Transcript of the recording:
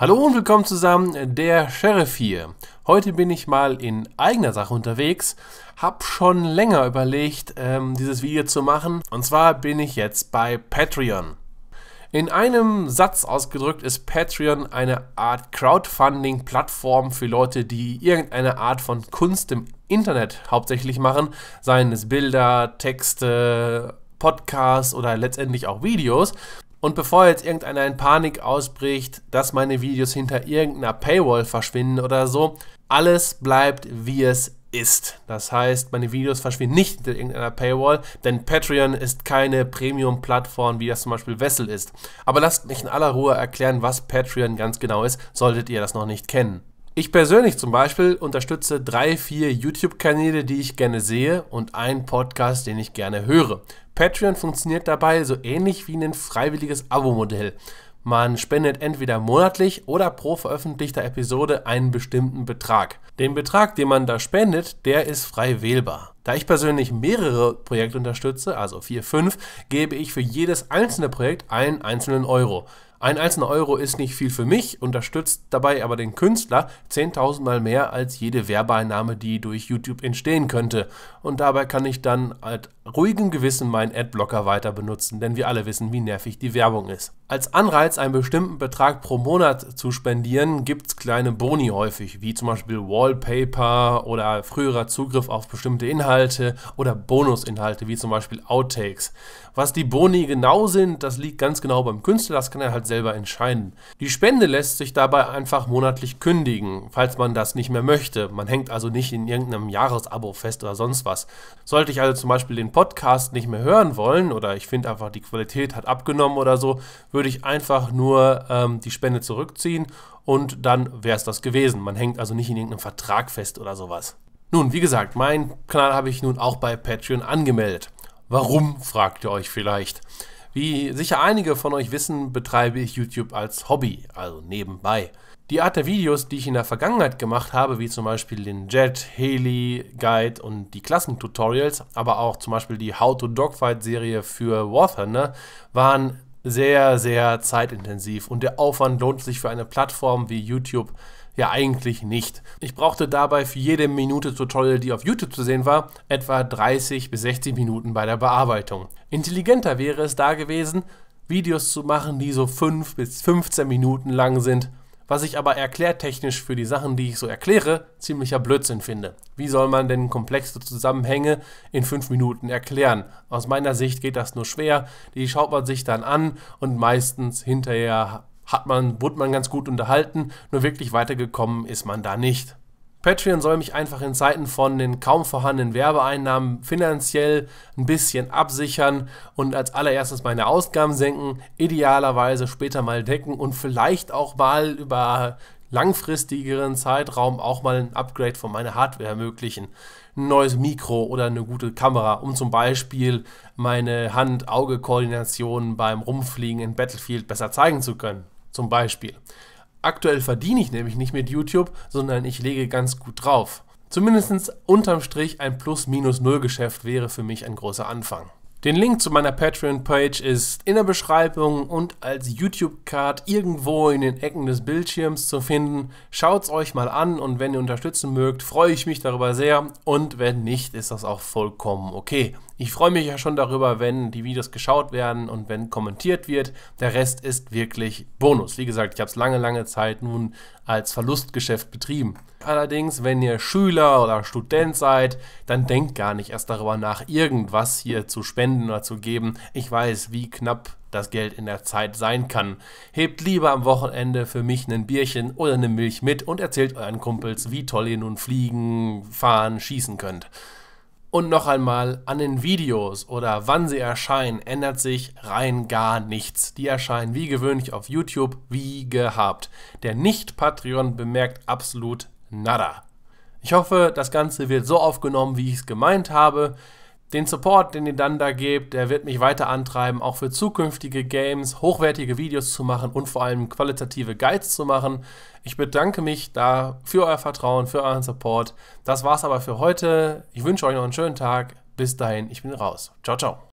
Hallo und willkommen zusammen, äh, der Sheriff hier. Heute bin ich mal in eigener Sache unterwegs, hab schon länger überlegt, ähm, dieses Video zu machen. Und zwar bin ich jetzt bei Patreon. In einem Satz ausgedrückt ist Patreon eine Art Crowdfunding-Plattform für Leute, die irgendeine Art von Kunst im Internet hauptsächlich machen, seien es Bilder, Texte, Podcasts oder letztendlich auch Videos. Und bevor jetzt irgendeiner in Panik ausbricht, dass meine Videos hinter irgendeiner Paywall verschwinden oder so, alles bleibt wie es ist. Das heißt, meine Videos verschwinden nicht hinter irgendeiner Paywall, denn Patreon ist keine Premium-Plattform, wie das zum Beispiel Wessel ist. Aber lasst mich in aller Ruhe erklären, was Patreon ganz genau ist, solltet ihr das noch nicht kennen. Ich persönlich zum Beispiel unterstütze drei, vier YouTube-Kanäle, die ich gerne sehe und einen Podcast, den ich gerne höre. Patreon funktioniert dabei so ähnlich wie ein freiwilliges Abo-Modell. Man spendet entweder monatlich oder pro veröffentlichter Episode einen bestimmten Betrag. Den Betrag, den man da spendet, der ist frei wählbar. Da ich persönlich mehrere Projekte unterstütze, also 4, 5, gebe ich für jedes einzelne Projekt einen einzelnen Euro. Ein einzelner Euro ist nicht viel für mich, unterstützt dabei aber den Künstler 10.000 Mal mehr als jede Werbeeinnahme, die durch YouTube entstehen könnte. Und dabei kann ich dann mit ruhigem Gewissen meinen Adblocker weiter benutzen, denn wir alle wissen, wie nervig die Werbung ist. Als Anreiz, einen bestimmten Betrag pro Monat zu spendieren, gibt es kleine Boni häufig, wie zum Beispiel Wallpaper oder früherer Zugriff auf bestimmte Inhalte oder Bonusinhalte, wie zum Beispiel Outtakes. Was die Boni genau sind, das liegt ganz genau beim Künstler, das kann er halt selber entscheiden. Die Spende lässt sich dabei einfach monatlich kündigen, falls man das nicht mehr möchte. Man hängt also nicht in irgendeinem Jahresabo fest oder sonst was. Sollte ich also zum Beispiel den Podcast nicht mehr hören wollen oder ich finde einfach die Qualität hat abgenommen oder so, würde würde ich einfach nur ähm, die Spende zurückziehen und dann wäre es das gewesen. Man hängt also nicht in irgendeinem Vertrag fest oder sowas. Nun, wie gesagt, meinen Kanal habe ich nun auch bei Patreon angemeldet. Warum, fragt ihr euch vielleicht. Wie sicher einige von euch wissen, betreibe ich YouTube als Hobby, also nebenbei. Die Art der Videos, die ich in der Vergangenheit gemacht habe, wie zum Beispiel den Jet, Haley, Guide und die Klassentutorials, aber auch zum Beispiel die How to Dogfight Serie für War Thunder, waren sehr, sehr zeitintensiv und der Aufwand lohnt sich für eine Plattform wie YouTube ja eigentlich nicht. Ich brauchte dabei für jede Minute Tutorial, die auf YouTube zu sehen war, etwa 30 bis 60 Minuten bei der Bearbeitung. Intelligenter wäre es da gewesen, Videos zu machen, die so 5 bis 15 Minuten lang sind was ich aber erklärtechnisch für die Sachen, die ich so erkläre, ziemlicher Blödsinn finde. Wie soll man denn komplexe Zusammenhänge in fünf Minuten erklären? Aus meiner Sicht geht das nur schwer, die schaut man sich dann an und meistens hinterher hat man, wurde man ganz gut unterhalten, nur wirklich weitergekommen ist man da nicht. Patreon soll mich einfach in Zeiten von den kaum vorhandenen Werbeeinnahmen finanziell ein bisschen absichern und als allererstes meine Ausgaben senken, idealerweise später mal decken und vielleicht auch mal über langfristigeren Zeitraum auch mal ein Upgrade von meiner Hardware ermöglichen. Ein neues Mikro oder eine gute Kamera, um zum Beispiel meine Hand-Auge-Koordination beim Rumfliegen in Battlefield besser zeigen zu können. Zum Beispiel. Aktuell verdiene ich nämlich nicht mit YouTube, sondern ich lege ganz gut drauf. Zumindest unterm Strich ein Plus-Minus-Null-Geschäft wäre für mich ein großer Anfang. Den Link zu meiner Patreon-Page ist in der Beschreibung und als YouTube-Card irgendwo in den Ecken des Bildschirms zu finden. Schaut's euch mal an und wenn ihr unterstützen mögt, freue ich mich darüber sehr. Und wenn nicht, ist das auch vollkommen okay. Ich freue mich ja schon darüber, wenn die Videos geschaut werden und wenn kommentiert wird. Der Rest ist wirklich Bonus. Wie gesagt, ich habe es lange, lange Zeit nun als Verlustgeschäft betrieben. Allerdings, wenn ihr Schüler oder Student seid, dann denkt gar nicht erst darüber nach, irgendwas hier zu spenden oder zu geben. Ich weiß, wie knapp das Geld in der Zeit sein kann. Hebt lieber am Wochenende für mich ein Bierchen oder eine Milch mit und erzählt euren Kumpels, wie toll ihr nun fliegen, fahren, schießen könnt. Und noch einmal, an den Videos oder wann sie erscheinen, ändert sich rein gar nichts. Die erscheinen wie gewöhnlich auf YouTube, wie gehabt. Der Nicht-Patreon bemerkt absolut nada. Ich hoffe, das Ganze wird so aufgenommen, wie ich es gemeint habe. Den Support, den ihr dann da gebt, der wird mich weiter antreiben, auch für zukünftige Games hochwertige Videos zu machen und vor allem qualitative Guides zu machen. Ich bedanke mich da für euer Vertrauen, für euren Support. Das war's aber für heute. Ich wünsche euch noch einen schönen Tag. Bis dahin, ich bin raus. Ciao, ciao.